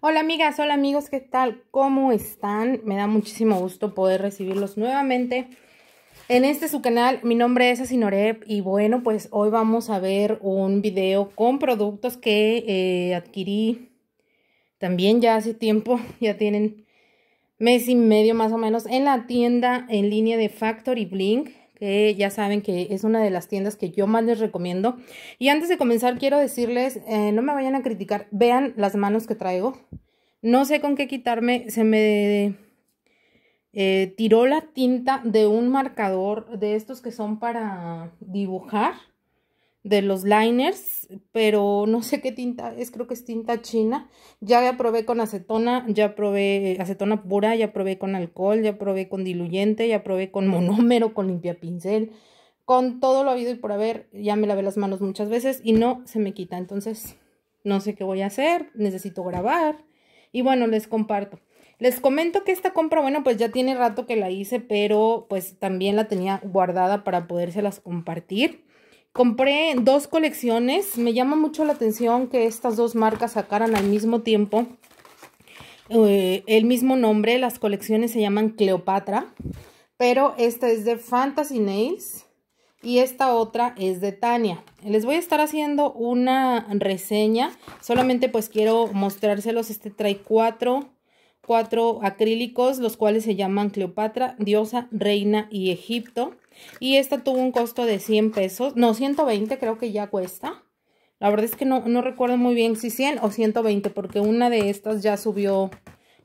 Hola amigas, hola amigos, ¿qué tal? ¿Cómo están? Me da muchísimo gusto poder recibirlos nuevamente en este su canal. Mi nombre es Asinorep y bueno, pues hoy vamos a ver un video con productos que eh, adquirí también ya hace tiempo, ya tienen mes y medio más o menos en la tienda en línea de Factory Blink que ya saben que es una de las tiendas que yo más les recomiendo. Y antes de comenzar, quiero decirles, eh, no me vayan a criticar, vean las manos que traigo. No sé con qué quitarme, se me eh, tiró la tinta de un marcador de estos que son para dibujar de los liners, pero no sé qué tinta es, creo que es tinta china. Ya probé con acetona, ya probé acetona pura, ya probé con alcohol, ya probé con diluyente, ya probé con monómero, con limpia pincel, con todo lo habido y por haber. Ya me lavé las manos muchas veces y no se me quita, entonces no sé qué voy a hacer, necesito grabar y bueno, les comparto. Les comento que esta compra, bueno, pues ya tiene rato que la hice, pero pues también la tenía guardada para podérselas compartir. Compré dos colecciones. Me llama mucho la atención que estas dos marcas sacaran al mismo tiempo eh, el mismo nombre. Las colecciones se llaman Cleopatra. Pero esta es de Fantasy Nails y esta otra es de Tania. Les voy a estar haciendo una reseña, solamente pues quiero mostrárselos, este trae cuatro acrílicos, los cuales se llaman Cleopatra, Diosa, Reina y Egipto. Y esta tuvo un costo de 100 pesos. No, 120 creo que ya cuesta. La verdad es que no, no recuerdo muy bien si 100 o 120 porque una de estas ya subió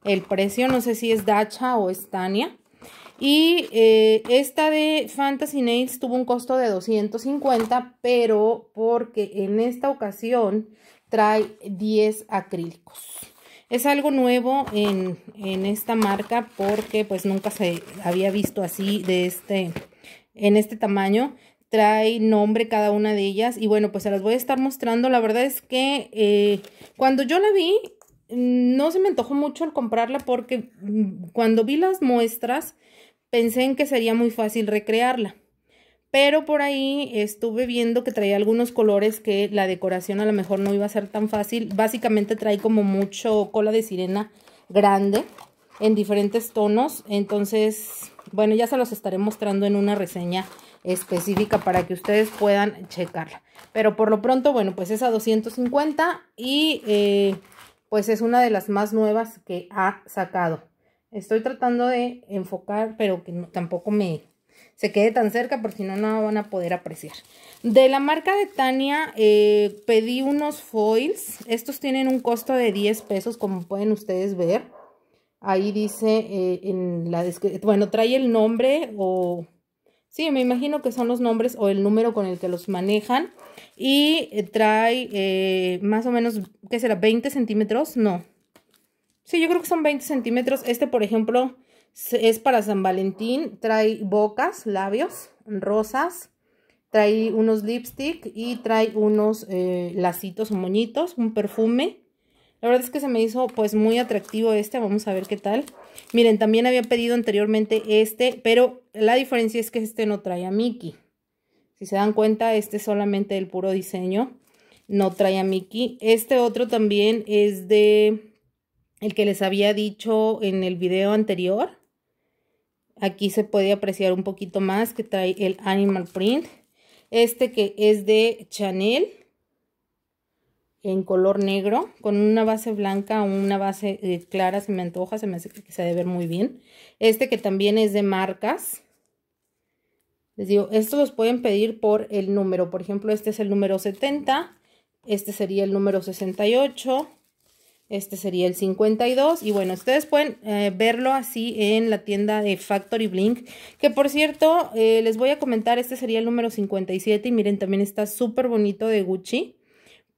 el precio. No sé si es Dacha o Estania. Y eh, esta de Fantasy Nails tuvo un costo de 250, pero porque en esta ocasión trae 10 acrílicos. Es algo nuevo en, en esta marca porque pues nunca se había visto así de este, en este tamaño. Trae nombre cada una de ellas y bueno, pues se las voy a estar mostrando. La verdad es que eh, cuando yo la vi, mm, no se me antojó mucho al comprarla porque mm, cuando vi las muestras, pensé en que sería muy fácil recrearla pero por ahí estuve viendo que traía algunos colores que la decoración a lo mejor no iba a ser tan fácil. Básicamente trae como mucho cola de sirena grande en diferentes tonos, entonces bueno, ya se los estaré mostrando en una reseña específica para que ustedes puedan checarla. Pero por lo pronto, bueno, pues es a 250 y eh, pues es una de las más nuevas que ha sacado. Estoy tratando de enfocar, pero que tampoco me se quede tan cerca porque si no, no van a poder apreciar. De la marca de Tania eh, pedí unos foils. Estos tienen un costo de 10 pesos, como pueden ustedes ver. Ahí dice eh, en la descripción, bueno, trae el nombre o, sí, me imagino que son los nombres o el número con el que los manejan. Y eh, trae eh, más o menos, ¿qué será? ¿20 centímetros? No. Sí, yo creo que son 20 centímetros. Este, por ejemplo, es para San Valentín. Trae bocas, labios, rosas. Trae unos lipstick y trae unos lacitos o moñitos, un perfume la verdad es que se me hizo pues muy atractivo este, vamos a ver qué tal. Miren, también había pedido anteriormente este, pero la diferencia es que este no trae a Mickey. Si se dan cuenta, este es solamente el puro diseño, no trae a Mickey. Este otro también es de el que les había dicho en el video anterior. Aquí se puede apreciar un poquito más que trae el animal print. Este que es de Chanel en color negro con una base blanca o una base eh, clara, se me antoja, se me hace que se debe de ver muy bien. Este que también es de marcas. Les digo, estos los pueden pedir por el número. Por ejemplo, este es el número 70, este sería el número 68, este sería el 52. Y bueno, ustedes pueden eh, verlo así en la tienda de Factory Blink. Que por cierto, eh, les voy a comentar, este sería el número 57 y miren, también está súper bonito de Gucci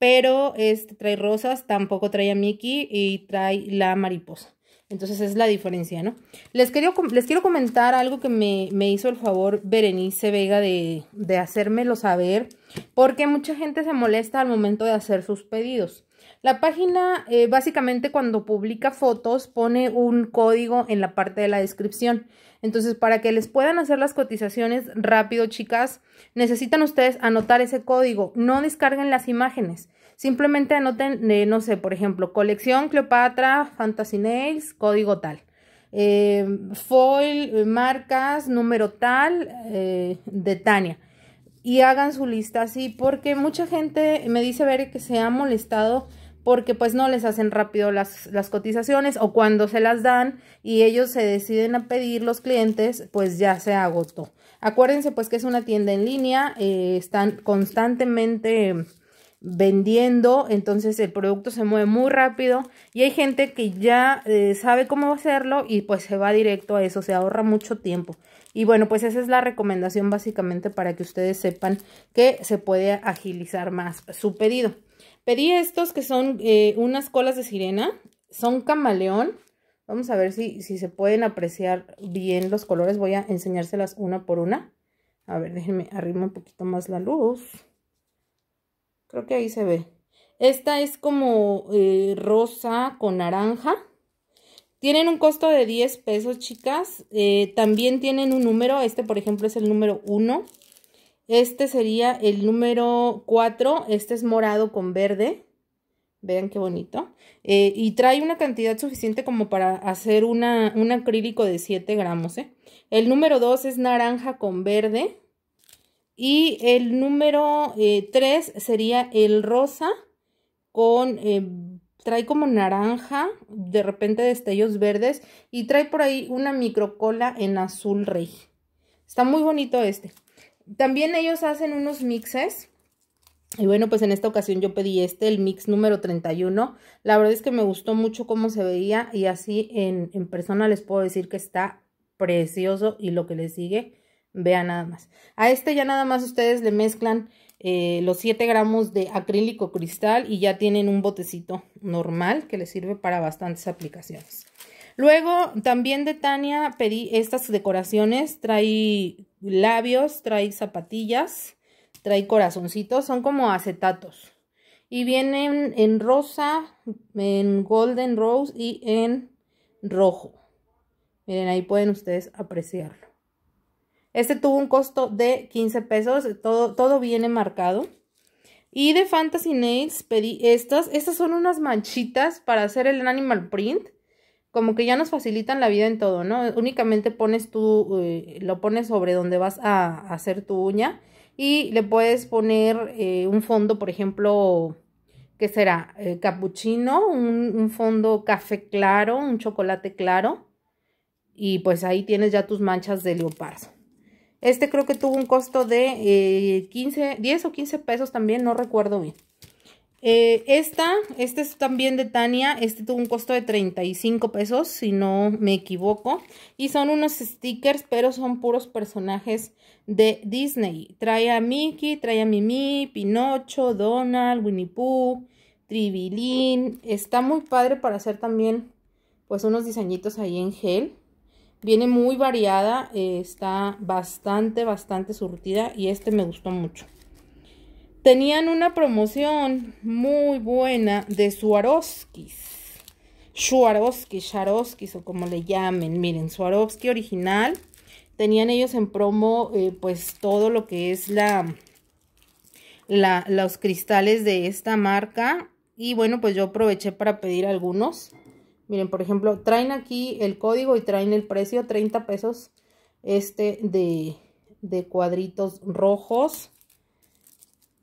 pero este trae rosas, tampoco trae a Mickey y trae la mariposa. Entonces es la diferencia, ¿no? Les, les quiero comentar algo que me, hizo el favor Berenice Vega de, hacérmelo saber, porque mucha gente se molesta al momento de hacer sus pedidos. La página eh, básicamente cuando publica fotos pone un código en la parte de la descripción. Entonces, para que les puedan hacer las cotizaciones rápido, chicas, necesitan ustedes anotar ese código. No descarguen las imágenes. Simplemente anoten, no sé, por ejemplo, colección Cleopatra, Fantasy Nails, código tal. Eh, foil, marcas, número tal, eh, de Tania. Y hagan su lista así, porque mucha gente me dice ver que se ha molestado porque pues no les hacen rápido las, cotizaciones o cuando se las dan y ellos se deciden a pedir los clientes, pues ya se agotó. Acuérdense pues que es una tienda en línea, eh, están constantemente vendiendo, entonces el producto se mueve muy rápido y hay gente que ya eh, sabe cómo hacerlo y pues se va directo a eso, se ahorra mucho tiempo. Y bueno, pues esa es la recomendación básicamente para que ustedes sepan que se puede agilizar más su pedido. Pedí estos que son eh, unas colas de sirena, son camaleón. Vamos a ver si, se pueden apreciar bien los colores. Voy a enseñárselas una por una. A ver, déjenme arriba un poquito más la luz. Creo que ahí se ve. Esta es como eh, rosa con naranja. Tienen un costo de 10 pesos, chicas. Eh, también tienen un número. Este, por ejemplo, es el número 1. Este sería el número 4, este es morado con verde, vean qué bonito, eh, y trae una cantidad suficiente como para hacer un acrílico de 7 gramos. ¿eh? El número 2 es naranja con verde, y el número 3 eh, sería el rosa con, trae como naranja, de repente destellos verdes y trae por ahí una micro cola en azul rey. Está muy bonito este. También ellos hacen unos mixes. Y bueno, pues en esta ocasión yo pedí este, el mix número 31. La verdad es que me gustó mucho cómo se veía y así en, persona les puedo decir que está precioso y lo que les sigue, vean nada más. A este ya nada más ustedes le mezclan eh, los 7 gramos de acrílico cristal y ya tienen un botecito normal que les sirve para bastantes aplicaciones. Luego también de Tania pedí estas decoraciones, trae labios, trae zapatillas, trae corazoncitos, son como acetatos. Y vienen en rosa, en golden rose y en rojo. Miren, ahí pueden ustedes apreciarlo. Este tuvo un costo de 15 pesos, todo, todo viene marcado. Y de Fantasy Nails pedí estas. Estas son unas manchitas para hacer el animal print como que ya nos facilitan la vida en todo, ¿no? Únicamente pones tú, eh, lo pones sobre donde vas a, hacer tu uña y le puedes poner eh, un fondo, por ejemplo, ¿qué será? Eh, capuchino, un, fondo café claro, un chocolate claro y pues ahí tienes ya tus manchas de leopardo. Este creo que tuvo un costo de 15, eh, 10 o 15 pesos también, no recuerdo bien. Eh, esta, este es también de Tania, este tuvo un costo de 35 pesos, si no me equivoco. Y son unos stickers, pero son puros personajes de Disney. Trae a Mickey, trae a Mimi, Pinocho, Donald, Winnie Pooh, Tribilín. Está muy padre para hacer también pues unos diseñitos ahí en gel. Viene muy variada, eh, está bastante, bastante surtida y este me gustó mucho tenían una promoción muy buena de Swarovskis. Swarovski, Swarovskis o como le llamen. Miren, Swarovski original. Tenían ellos en promo eh, pues todo lo que es la, los cristales de esta marca. Y bueno, pues yo aproveché para pedir algunos. Miren, por ejemplo, traen aquí el código y traen el precio, 30 pesos este de, de cuadritos rojos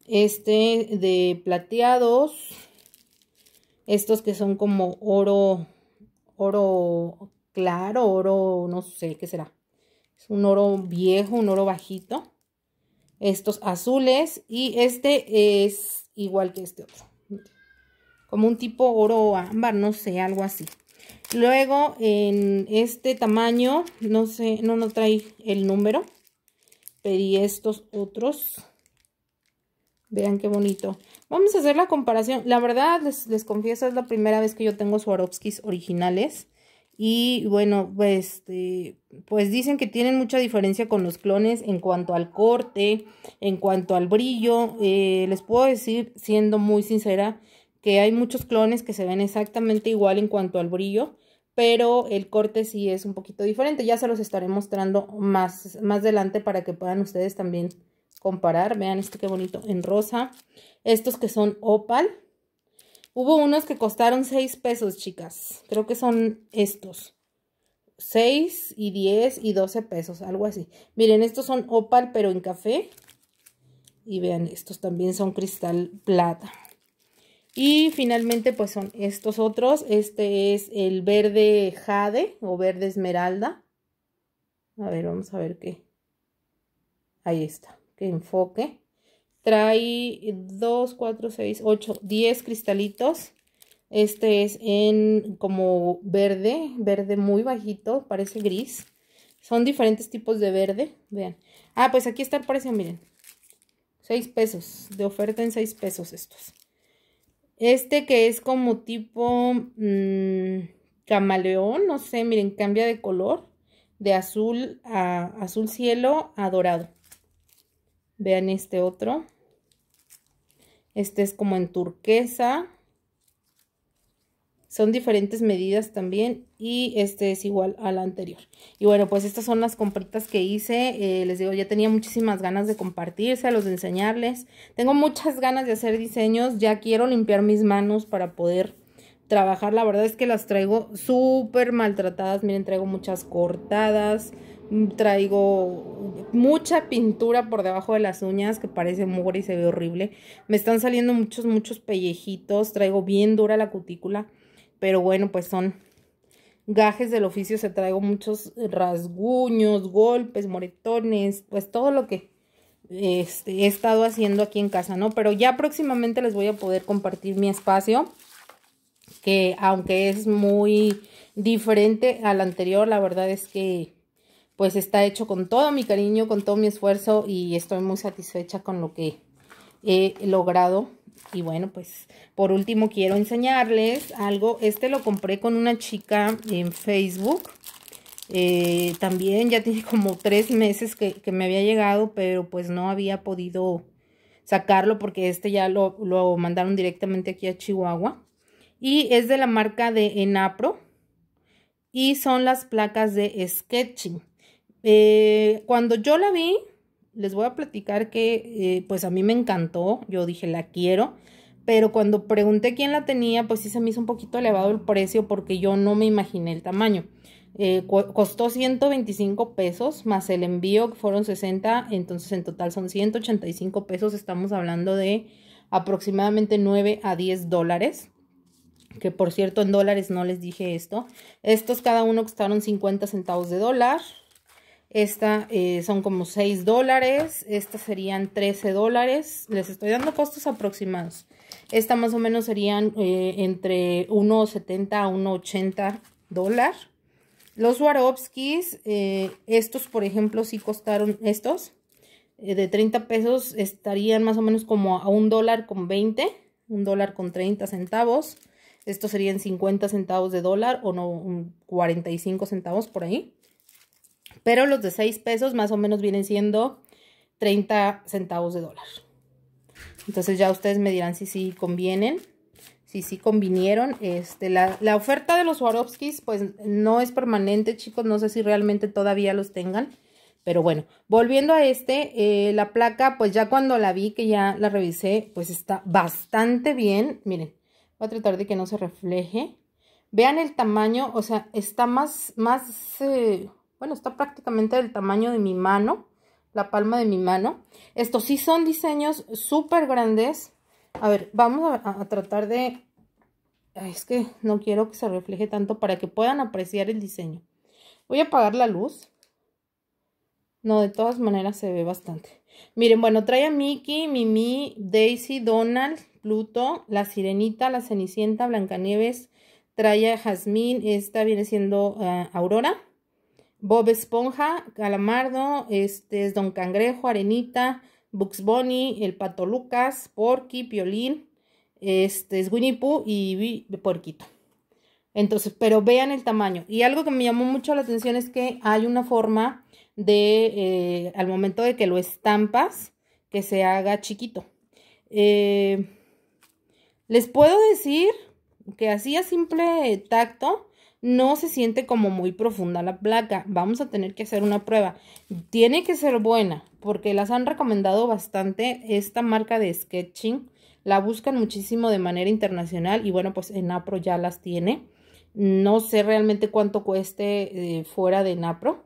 este de plateados, estos que son como oro, oro claro, oro, no sé qué será, es un oro viejo, un oro bajito, estos azules y este es igual que este otro, como un tipo oro ámbar, no sé, algo así. Luego en este tamaño, no sé, no, nos trae el número, pedí estos otros Vean qué bonito. Vamos a hacer la comparación. La verdad, les, confieso, es la primera vez que yo tengo Swarovskis originales. Y bueno, pues, este, pues dicen que tienen mucha diferencia con los clones en cuanto al corte, en cuanto al brillo. Eh, les puedo decir, siendo muy sincera, que hay muchos clones que se ven exactamente igual en cuanto al brillo, pero el corte sí es un poquito diferente. Ya se los estaré mostrando más, más adelante para que puedan ustedes también comparar. Vean esto qué bonito, en rosa. Estos que son opal. Hubo unos que costaron 6 pesos, chicas. Creo que son estos. 6 y 10 y 12 pesos, algo así. Miren, estos son opal, pero en café. Y vean, estos también son cristal plata. Y finalmente, pues son estos otros. Este es el verde jade o verde esmeralda. A ver, vamos a ver qué. Ahí está enfoque. Trae 2, 4, 6, 8, 10 cristalitos. Este es en como verde, verde muy bajito, parece gris. Son diferentes tipos de verde, vean. Ah, pues aquí está el precio, miren. 6 pesos, de oferta en 6 pesos estos. Este que es como tipo mm, camaleón, no sé, miren, cambia de color. De azul a azul cielo a dorado. Vean este otro. Este es como en turquesa. Son diferentes medidas también y este es igual al anterior. Y bueno, pues estas son las compritas que hice. Eh, les digo, ya tenía muchísimas ganas de compartírselos, de enseñarles. Tengo muchas ganas de hacer diseños. Ya quiero limpiar mis manos para poder trabajar. La verdad es que las traigo súper maltratadas. Miren, traigo muchas cortadas. Mm, traigo mucha pintura por debajo de las uñas que parece mugre y se ve horrible. Me están saliendo muchos, muchos pellejitos. Traigo bien dura la cutícula. Pero bueno, pues son gajes del oficio. Se traigo muchos rasguños, golpes, moretones. Pues todo lo que este, he estado haciendo aquí en casa, ¿no? Pero ya próximamente les voy a poder compartir mi espacio que aunque es muy diferente al anterior, la verdad es que pues está hecho con todo mi cariño, con todo mi esfuerzo y estoy muy satisfecha con lo que he logrado. Y bueno, pues por último quiero enseñarles algo. Este lo compré con una chica en Facebook. Eh, también ya tiene como tres meses que, me había llegado, pero pues no había podido sacarlo porque este ya lo mandaron directamente aquí a Chihuahua y es de la marca de Enapro y son las placas de sketching. Eh, cuando yo la vi, les voy a platicar que eh, pues a mí me encantó, yo dije la quiero, pero cuando pregunté quién la tenía, pues sí se me hizo un poquito elevado el precio porque yo no me imaginé el tamaño. Eh, costó 125 pesos más el envío que fueron 60, entonces en total son 185 pesos, estamos hablando de aproximadamente 9 a 10 dólares que por cierto en dólares no les dije esto. Estos cada uno costaron 50 centavos de dólar. Esta eh, son como 6 dólares. Estas serían 13 dólares. Les estoy dando costos aproximados. Esta más o menos serían eh, entre 1,70 a 1,80 dólar. Los Swarovskis, eh, estos por ejemplo si costaron estos. de 30 pesos estarían más o menos como a un dólar con 20. Un dólar con 30 centavos. Esto serían 50 centavos de dólar o no, 45 centavos por ahí. Pero los de 6 pesos más o menos vienen siendo 30 centavos de dólar. Entonces ya ustedes me dirán si sí convienen, si sí convinieron. Este, la, oferta de los Swarovskis pues no es permanente, chicos. No sé si realmente todavía los tengan. Pero bueno, volviendo a este, eh, la placa pues ya cuando la vi, que ya la revisé, pues está bastante bien. Miren, Voy a tratar de que no se refleje. Vean el tamaño, o sea, está más, más, eh, bueno, está prácticamente del tamaño de mi mano, la palma de mi mano. Estos sí son diseños súper grandes. A ver, vamos a, tratar de... es que no quiero que se refleje tanto para que puedan apreciar el diseño. Voy a apagar la luz. No, de todas maneras se ve bastante. Miren, bueno, trae a Mickey, Mimi, Daisy, Donald, Pluto, la Sirenita, la Cenicienta, Blancanieves, trae a Jazmín, esta viene siendo ah, Aurora, Bob Esponja, Calamardo, este es Don Cangrejo, Arenita, Bugs Bunny, el Pato Lucas, Porky, Piolín, este es Winnie Pooh y Porquito. Entonces, pero vean el tamaño. Y algo que me llamó mucho la atención es que hay una forma de eh, al momento de que lo estampas, que se haga chiquito. Eh, les puedo decir que así a simple tacto no se siente como muy profunda la placa. Vamos a tener que hacer una prueba. Tiene que ser buena porque las han recomendado bastante esta marca de sketching. La buscan muchísimo de manera internacional y bueno, pues en Apro ya las tiene. No sé realmente cuánto cueste eh, fuera de Napro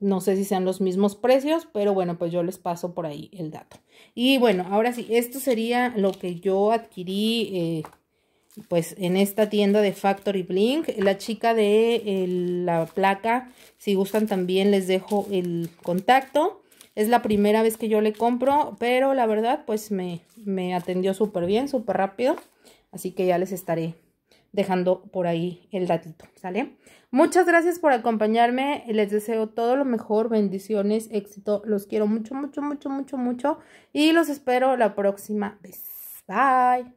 no sé si sean los mismos precios, pero bueno, pues yo les paso por ahí el dato. Y bueno, ahora sí, esto sería lo que yo adquirí eh, pues en esta tienda de Factory Blink. La chica de la placa, si gustan también les dejo el contacto. Es la primera vez que yo le compro, pero la verdad pues me, me atendió súper bien, súper rápido. Así que ya les estaré dejando por ahí el datito, ¿sale? Muchas gracias por acompañarme, les deseo todo lo mejor, bendiciones, éxito, los quiero mucho, mucho, mucho, mucho, mucho y los espero la próxima vez. Bye.